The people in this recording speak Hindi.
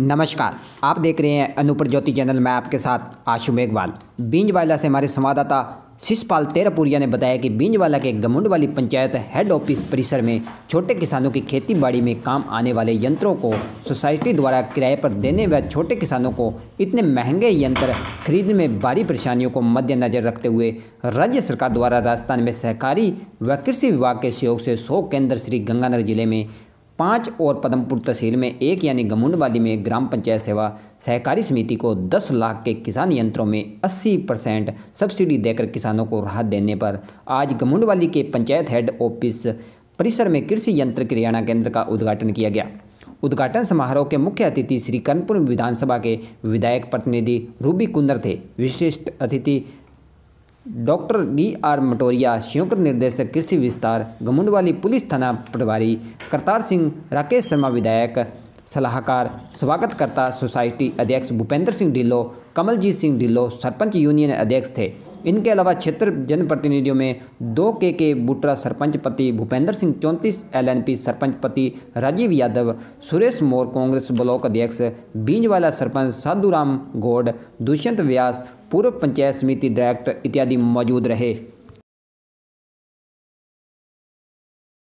नमस्कार आप देख रहे हैं अनुपर ज्योति चैनल मैं आपके साथ आशु मेघवाल बींजवाला से हमारे संवाददाता शिषपाल तेरापुरिया ने बताया कि बींजवाला के गमुंड वाली पंचायत हेड ऑफिस परिसर में छोटे किसानों की खेती बाड़ी में काम आने वाले यंत्रों को सोसाइटी द्वारा किराए पर देने व छोटे किसानों को इतने महंगे यंत्र खरीदने में भारी परेशानियों को मद्देनजर रखते हुए राज्य सरकार द्वारा राजस्थान में सहकारी व कृषि विभाग के सहयोग से सौ केंद्र श्री गंगानगर जिले में पाँच और पदमपुर तहसील में एक यानी गमुंडवाली में ग्राम पंचायत सेवा सहकारी समिति को 10 लाख के किसान यंत्रों में 80 परसेंट सब्सिडी देकर किसानों को राहत देने पर आज गमुंडवाली के पंचायत हेड ऑफिस परिसर में कृषि यंत्र किरियाणा केंद्र का उद्घाटन किया गया उद्घाटन समारोह के मुख्य अतिथि श्री कर्णपुर विधानसभा के विधायक प्रतिनिधि रूबी कुंदर थे विशिष्ट अतिथि डॉक्टर डी आर मटोरिया संयुक्त निर्देशक कृषि विस्तार गमुंडवाली पुलिस थाना प्रभारी करतार सिंह राकेश शर्मा विधायक सलाहकार स्वागतकर्ता सोसाइटी अध्यक्ष भूपेंद्र सिंह ढिल्लो कमलजीत सिंह ढिल्लो सरपंच यूनियन अध्यक्ष थे इनके अलावा क्षेत्र जनप्रतिनिधियों में दो के के बुटरा सरपंच पति भूपेंद्र सिंह चौंतीस एलएनपी सरपंच पति राजीव यादव सुरेश मोर कांग्रेस ब्लॉक अध्यक्ष बींजवाला सरपंच साधुराम गौड दुष्यंत व्यास पूर्व पंचायत समिति डायरेक्टर इत्यादि मौजूद रहे